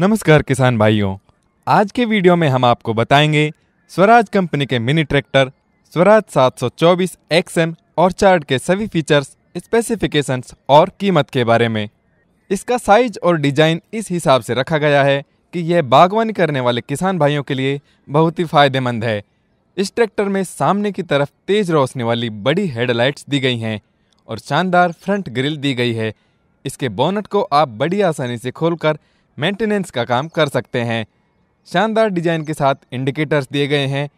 नमस्कार किसान भाइयों आज के वीडियो में हम आपको बताएंगे स्वराज कंपनी के मिनी ट्रैक्टर स्वराज 724 एक्सएम और चार्ट के सभी फीचर्स स्पेसिफिकेशंस और कीमत के बारे में इसका साइज और डिजाइन इस हिसाब से रखा गया है कि यह बागवानी करने वाले किसान भाइयों के लिए बहुत ही फायदेमंद है इस ट्रैक्टर में सामने की तरफ तेज रोशनी वाली बड़ी हेडलाइट्स दी गई हैं और शानदार फ्रंट ग्रिल दी गई है इसके बोनट को आप बड़ी आसानी से खोलकर मेंटेनेंस का काम कर सकते हैं शानदार डिजाइन के साथ इंडिकेटर्स दिए गए हैं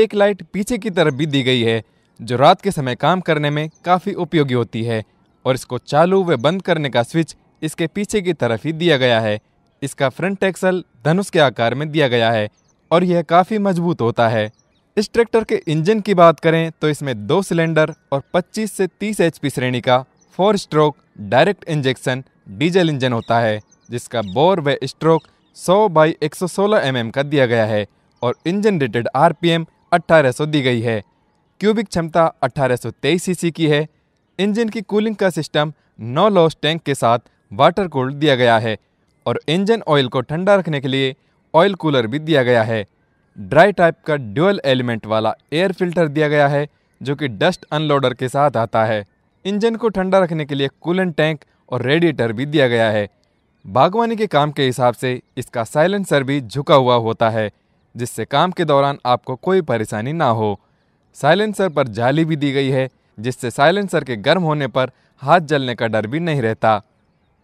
एक लाइट पीछे की तरफ भी दी गई है जो रात के समय काम करने में काफ़ी उपयोगी होती है और इसको चालू व बंद करने का स्विच इसके पीछे की तरफ ही दिया गया है इसका फ्रंट एक्सल धनुष के आकार में दिया गया है और यह काफ़ी मजबूत होता है इस ट्रैक्टर के इंजन की बात करें तो इसमें दो सिलेंडर और 25 से 30 एच श्रेणी का four stroke direct injection diesel engine होता है जिसका बोर व स्ट्रोक 100 बाई 116 एमएम का दिया गया है और इंजन रेटेड आरपीएम 1800 दी गई है क्यूबिक क्षमता 1823 सीसी की है इंजन की कूलिंग का सिस्टम नौ लॉस टैंक के साथ वाटर कूल्ड दिया गया है और इंजन ऑयल को ठंडा रखने के लिए ऑयल कूलर भी दिया गया है ड्राई टाइप का ड्यूअल एलिमेंट वाला एयर फिल्टर दिया गया है जो कि डस्ट अनलोडर के साथ आता है इंजन को ठंडा रखने के लिए कूलन टैंक और रेडिएटर भी दिया गया है बागवानी के काम के हिसाब से इसका साइलेंसर भी झुका हुआ होता है जिससे काम के दौरान आपको कोई परेशानी ना हो साइलेंसर पर जाली भी दी गई है जिससे साइलेंसर के गर्म होने पर हाथ जलने का डर भी नहीं रहता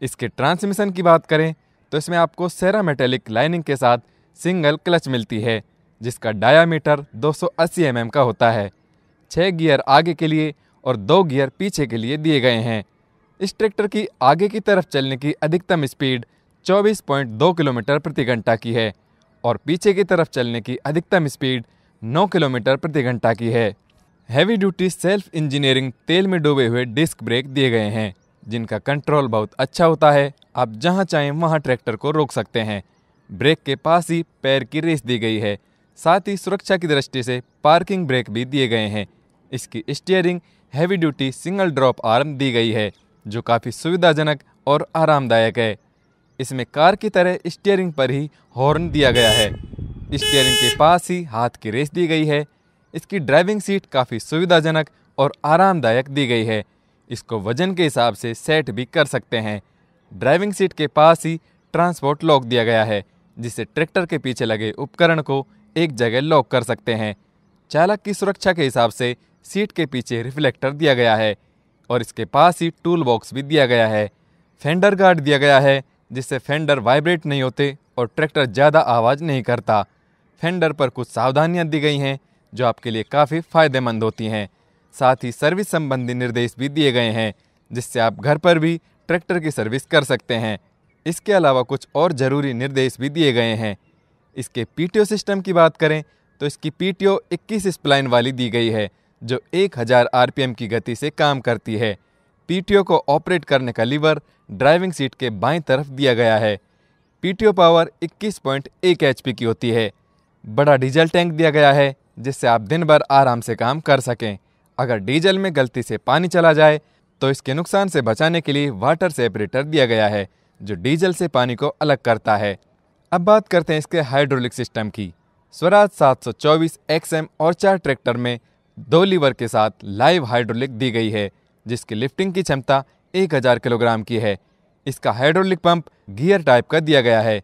इसके ट्रांसमिशन की बात करें तो इसमें आपको सेरा मेटेलिक लाइनिंग के साथ सिंगल क्लच मिलती है जिसका डायामीटर 280 एम mm का होता है छः गियर आगे के लिए और दो गियर पीछे के लिए दिए गए हैं इस ट्रैक्टर की आगे की तरफ चलने की अधिकतम स्पीड 24.2 किलोमीटर प्रति घंटा की है और पीछे की तरफ चलने की अधिकतम स्पीड 9 किलोमीटर प्रति घंटा की है हैवी ड्यूटी सेल्फ इंजीनियरिंग तेल में डूबे हुए डिस्क ब्रेक दिए गए हैं जिनका कंट्रोल बहुत अच्छा होता है आप जहां चाहें वहां ट्रैक्टर को रोक सकते हैं ब्रेक के पास ही पैर की रेस दी गई है साथ ही सुरक्षा की दृष्टि से पार्किंग ब्रेक भी दिए गए हैं इसकी steering heavy duty single drop arm दी गई है जो काफ़ी सुविधाजनक और आरामदायक है इसमें कार की तरह स्टीयरिंग पर ही हॉर्न दिया गया है स्टीयरिंग के पास ही हाथ की रेस दी गई है इसकी ड्राइविंग सीट काफ़ी सुविधाजनक और आरामदायक दी गई है इसको वजन के हिसाब से सेट भी कर सकते हैं ड्राइविंग सीट के पास ही ट्रांसपोर्ट लॉक दिया गया है जिससे ट्रैक्टर के पीछे लगे उपकरण को एक जगह लॉक कर सकते हैं चालक की सुरक्षा के हिसाब से सीट के पीछे रिफ्लेक्टर दिया गया है और इसके पास ही टूल बॉक्स भी दिया गया है फेंडर गार्ड दिया गया है जिससे फेंडर वाइब्रेट नहीं होते और ट्रैक्टर ज़्यादा आवाज़ नहीं करता फेंडर पर कुछ सावधानियाँ दी गई हैं जो आपके लिए काफ़ी फ़ायदेमंद होती हैं साथ ही सर्विस संबंधी निर्देश भी दिए गए हैं जिससे आप घर पर भी ट्रैक्टर की सर्विस कर सकते हैं इसके अलावा कुछ और ज़रूरी निर्देश भी दिए गए हैं इसके पीटीओ सिस्टम की बात करें तो इसकी पीटीओ 21 स्प्लाइन वाली दी गई है जो 1000 आरपीएम की गति से काम करती है पीटीओ को ऑपरेट करने का लीवर ड्राइविंग सीट के बाई तरफ दिया गया है पीटीओ पावर 21.1 पॉइंट की होती है बड़ा डीजल टैंक दिया गया है जिससे आप दिन भर आराम से काम कर सकें अगर डीजल में गलती से पानी चला जाए तो इसके नुकसान से बचाने के लिए वाटर सेपरेटर दिया गया है जो डीजल से पानी को अलग करता है अब बात करते हैं इसके हाइड्रोलिक सिस्टम की स्वराज 724 एक्सएम और चार ट्रैक्टर में दो लीवर के साथ लाइव हाइड्रोलिक दी गई है जिसकी लिफ्टिंग की क्षमता 1000 किलोग्राम की है इसका हाइड्रोलिक पंप गियर टाइप का दिया गया है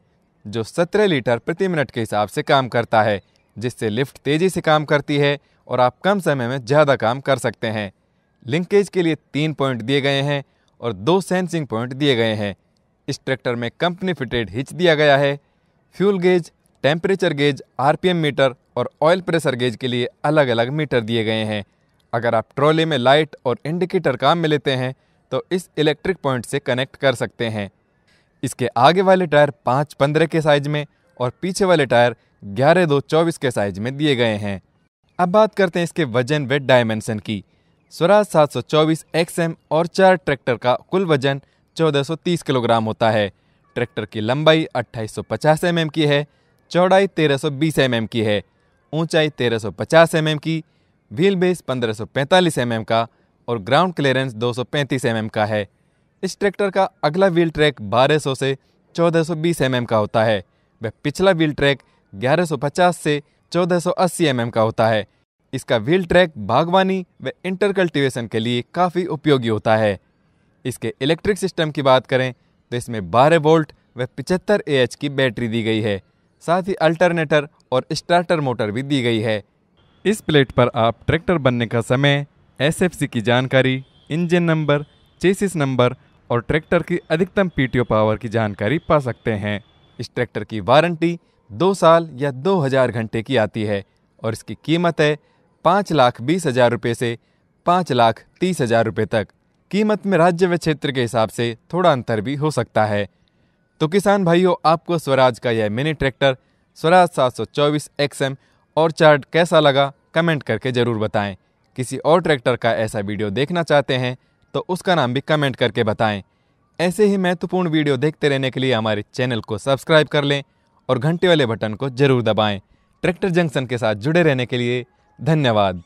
जो 17 लीटर प्रति मिनट के हिसाब से काम करता है जिससे लिफ्ट तेज़ी से काम करती है और आप कम समय में ज़्यादा काम कर सकते हैं लिंकेज के लिए तीन पॉइंट दिए गए हैं और दो सेंसिंग पॉइंट दिए गए हैं इस ट्रैक्टर में कंपनी फिटेड हिच दिया गया है fuel gauge temperature gauge RPM meter और ऑयल प्रेशर गेज के लिए अलग अलग मीटर दिए गए हैं अगर आप ट्रॉली में लाइट और इंडिकेटर काम में लेते हैं तो इस इलेक्ट्रिक पॉइंट से कनेक्ट कर सकते हैं इसके आगे वाले टायर पाँच पंद्रह के साइज में और पीछे वाले टायर ग्यारह दो चौबीस के साइज में दिए गए हैं अब बात करते हैं इसके वजन व डायमेंशन की स्वराज 724 एक्सएम और चार ट्रैक्टर का कुल वजन 1430 किलोग्राम होता है ट्रैक्टर की लंबाई 2850 एम की है चौड़ाई 1320 mm की है ऊंचाई 1350 mm की व्हील बेस 1545 mm का और ग्राउंड क्लियरेंस 235 mm का है इस ट्रैक्टर का अगला व्हील ट्रैक 1200 से 1420 mm का होता है वह पिछला व्हील ट्रैक 1150 से 1480 mm का होता है इसका व्हील ट्रैक बागवानी व इंटरकल्टिवेशन के लिए काफ़ी उपयोगी होता है इसके इलेक्ट्रिक सिस्टम की बात करें तो इसमें 12 वोल्ट व पिचहत्तर ए की बैटरी दी गई है साथ ही अल्टरनेटर और स्टार्टर मोटर भी दी गई है इस प्लेट पर आप ट्रैक्टर बनने का समय एसएफसी की जानकारी इंजन नंबर चेसिस नंबर और ट्रैक्टर की अधिकतम पीटीओ पावर की जानकारी पा सकते हैं इस ट्रैक्टर की वारंटी दो साल या दो हज़ार घंटे की आती है और इसकी कीमत है पाँच लाख बीस हज़ार रुपये से पाँच लाख तीस हज़ार रुपये तक कीमत में राज्य व क्षेत्र के हिसाब से थोड़ा अंतर भी हो सकता है तो किसान भाइयों आपको स्वराज का यह मिनी ट्रैक्टर स्वराज 724 एक्सएम और चार्ट कैसा लगा कमेंट करके ज़रूर बताएं किसी और ट्रैक्टर का ऐसा वीडियो देखना चाहते हैं तो उसका नाम भी कमेंट करके बताएं ऐसे ही महत्वपूर्ण वीडियो देखते रहने के लिए हमारे चैनल को सब्सक्राइब कर लें और घंटे वाले बटन को ज़रूर दबाएँ ट्रैक्टर जंक्शन के साथ जुड़े रहने के लिए धन्यवाद